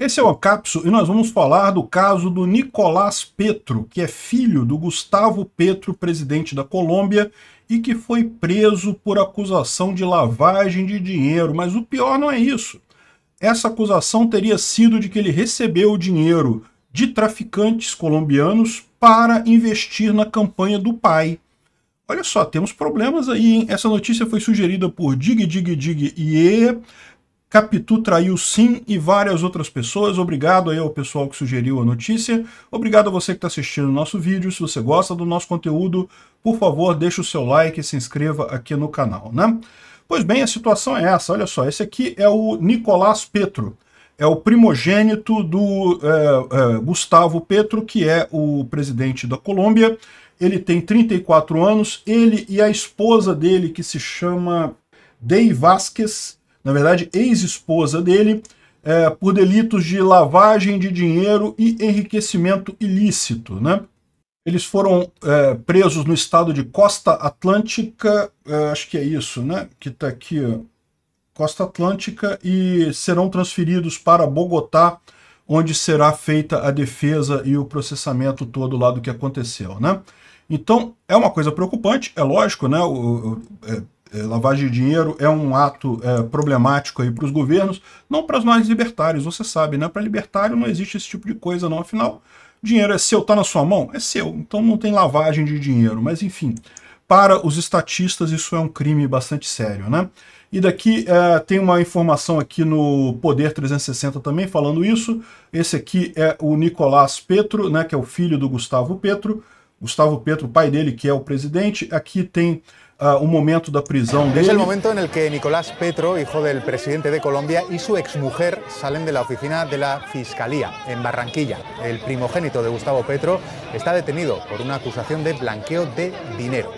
Esse é o Capso e nós vamos falar do caso do Nicolás Petro, que é filho do Gustavo Petro, presidente da Colômbia, e que foi preso por acusação de lavagem de dinheiro. Mas o pior não é isso. Essa acusação teria sido de que ele recebeu dinheiro de traficantes colombianos para investir na campanha do pai. Olha só, temos problemas aí, hein? Essa notícia foi sugerida por Dig Dig Dig IE, Capitu traiu sim e várias outras pessoas. Obrigado aí ao pessoal que sugeriu a notícia. Obrigado a você que está assistindo o nosso vídeo. Se você gosta do nosso conteúdo, por favor, deixe o seu like e se inscreva aqui no canal, né? Pois bem, a situação é essa. Olha só, esse aqui é o Nicolás Petro. É o primogênito do é, é, Gustavo Petro, que é o presidente da Colômbia. Ele tem 34 anos. Ele e a esposa dele, que se chama Dei Vasquez, na verdade, ex-esposa dele, é, por delitos de lavagem de dinheiro e enriquecimento ilícito. Né? Eles foram é, presos no estado de Costa Atlântica, é, acho que é isso, né? Que está aqui, ó, Costa Atlântica, e serão transferidos para Bogotá, onde será feita a defesa e o processamento todo lá do que aconteceu, né? Então, é uma coisa preocupante, é lógico, né? O, o, é, eh, lavagem de dinheiro é um ato é, problemático aí para os governos, não para nós libertários, você sabe, né? Para libertário não existe esse tipo de coisa, não. Afinal, dinheiro é seu, tá na sua mão? É seu, então não tem lavagem de dinheiro. Mas enfim, para os estatistas isso é um crime bastante sério, né? E daqui é, tem uma informação aqui no Poder 360 também falando isso. Esse aqui é o Nicolás Petro, né? Que é o filho do Gustavo Petro. Gustavo Petro, pai dele, que é o presidente. Aqui tem uh, o momento da prisão dele. É o momento em que Nicolás Petro, hijo do presidente de Colombia, e sua exmujer salen de la oficina de la Fiscalía Barranquilla. O primogênito de Gustavo Petro está detenido por uma acusação de blanqueo de dinheiro.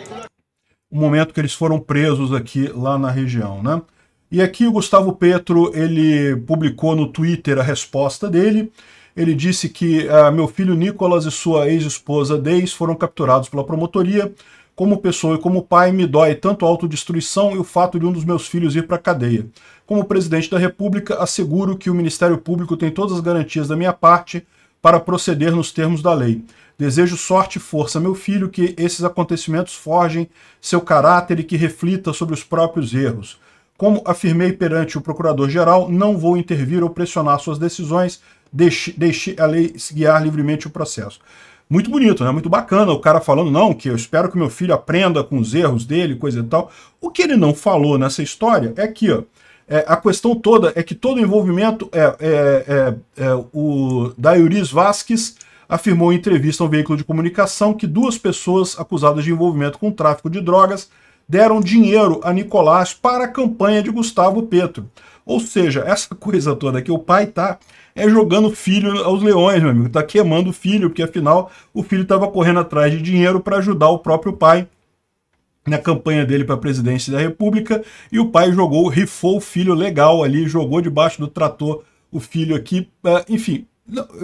O momento que eles foram presos aqui lá na região, né? E aqui o Gustavo Petro, ele publicou no Twitter a resposta dele. Ele disse que uh, meu filho Nicolas e sua ex-esposa Deis foram capturados pela promotoria como pessoa e como pai, me dói tanto a autodestruição e o fato de um dos meus filhos ir para a cadeia. Como presidente da República, asseguro que o Ministério Público tem todas as garantias da minha parte para proceder nos termos da lei. Desejo sorte e força, meu filho, que esses acontecimentos forjem seu caráter e que reflita sobre os próprios erros. Como afirmei perante o Procurador-Geral, não vou intervir ou pressionar suas decisões, deixe, deixe a lei guiar livremente o processo muito bonito, né? Muito bacana o cara falando, não, que eu espero que meu filho aprenda com os erros dele, coisa e tal. O que ele não falou nessa história é que, ó, é, a questão toda é que todo o envolvimento é, é, é, é o da Vasquez afirmou em entrevista a um veículo de comunicação que duas pessoas acusadas de envolvimento com tráfico de drogas deram dinheiro a Nicolás para a campanha de Gustavo Petro. Ou seja, essa coisa toda que o pai tá é jogando filho aos leões, meu amigo. Tá queimando o filho, porque afinal o filho estava correndo atrás de dinheiro para ajudar o próprio pai na campanha dele para a presidência da República e o pai jogou, rifou o filho legal ali, jogou debaixo do trator o filho aqui, eh, enfim,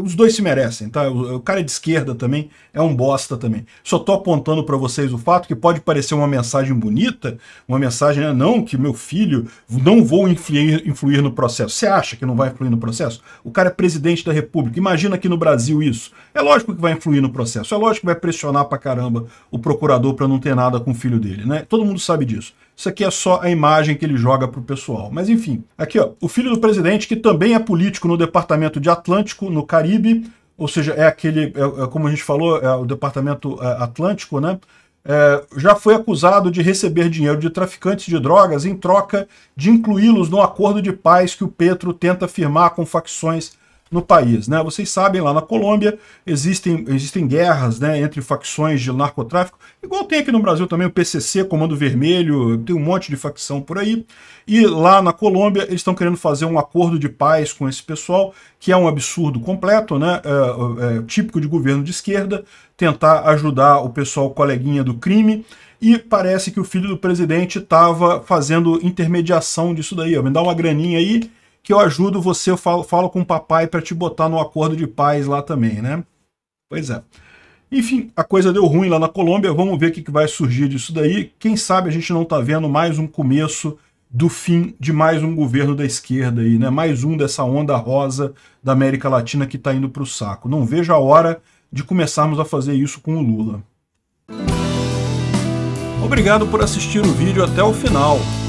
os dois se merecem, tá? O, o, cara é de esquerda também é um bosta também. Só tô apontando para vocês o fato que pode parecer uma mensagem bonita, uma mensagem, né, não, que meu filho não vou influir, influir no processo. Você acha que não vai influir no processo? O cara é presidente da república. Imagina aqui no Brasil isso. É lógico que vai influir no processo. É lógico que vai pressionar pra caramba o procurador para não ter nada com o filho dele, né? Todo mundo sabe disso. Isso aqui é só a imagem que ele joga para o pessoal. Mas enfim, aqui ó, o filho do presidente, que também é político no departamento de Atlântico, no Caribe, ou seja, é aquele, é, é, como a gente falou, é o departamento é, Atlântico, né? É, já foi acusado de receber dinheiro de traficantes de drogas em troca de incluí-los no acordo de paz que o Petro tenta firmar com facções no país. Né? Vocês sabem, lá na Colômbia existem, existem guerras né, entre facções de narcotráfico, igual tem aqui no Brasil também o PCC, Comando Vermelho, tem um monte de facção por aí. E lá na Colômbia eles estão querendo fazer um acordo de paz com esse pessoal, que é um absurdo completo, né? É, é, é típico de governo de esquerda, tentar ajudar o pessoal coleguinha do crime e parece que o filho do presidente estava fazendo intermediação disso daí. Ó. Me dá uma graninha aí que eu ajudo você, eu falo, falo com o papai para te botar no acordo de paz lá também, né? Pois é. Enfim, a coisa deu ruim lá na Colômbia, vamos ver o que, que vai surgir disso daí. Quem sabe a gente não está vendo mais um começo do fim de mais um governo da esquerda aí, né? Mais um dessa onda rosa da América Latina que está indo para o saco. Não vejo a hora de começarmos a fazer isso com o Lula. Obrigado por assistir o vídeo até o final.